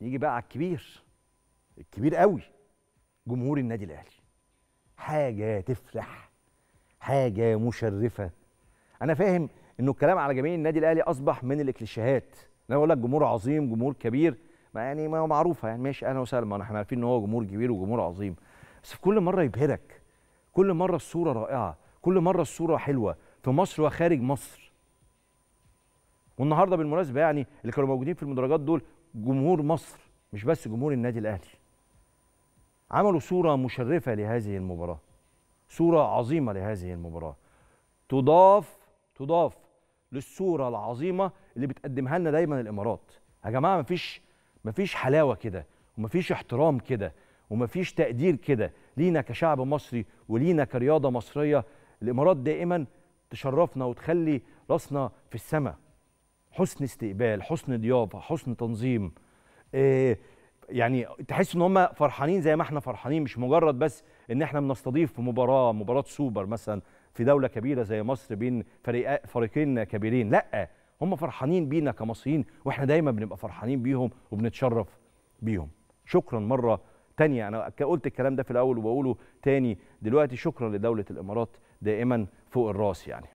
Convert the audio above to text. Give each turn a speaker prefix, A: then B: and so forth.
A: نيجي بقى على الكبير الكبير قوي جمهور النادي الاهلي حاجه تفرح حاجه مشرفه انا فاهم انه الكلام على جميع النادي الاهلي اصبح من الكليشيهات انا بقول لك جمهور عظيم جمهور كبير ما يعني ما معروفه يعني ماشي انا وسلمى احنا عارفين ان هو جمهور كبير وجمهور عظيم بس في كل مره يبهرك كل مره الصوره رائعه كل مره الصوره حلوه في مصر وخارج مصر والنهارده بالمناسبه يعني اللي كانوا موجودين في المدرجات دول جمهور مصر مش بس جمهور النادي الاهلي عملوا صوره مشرفه لهذه المباراه صوره عظيمه لهذه المباراه تضاف تضاف للصوره العظيمه اللي بتقدمها لنا دايما الامارات يا جماعه مفيش مفيش حلاوه كده ومفيش احترام كده ومفيش تقدير كده لينا كشعب مصري ولينا كرياضه مصريه الامارات دائما تشرفنا وتخلي راسنا في السماء حسن استقبال حسن ضيافه حسن تنظيم إيه يعني تحس ان هم فرحانين زي ما احنا فرحانين مش مجرد بس ان احنا بنستضيف في مباراه مباراه سوبر مثلا في دوله كبيره زي مصر بين فريق فريقين كبيرين لا هم فرحانين بينا كمصريين واحنا دايما بنبقى فرحانين بيهم وبنتشرف بيهم شكرا مره تانية أنا قلت الكلام ده في الأول وبقوله تاني دلوقتي شكرا لدولة الإمارات دائما فوق الراس يعني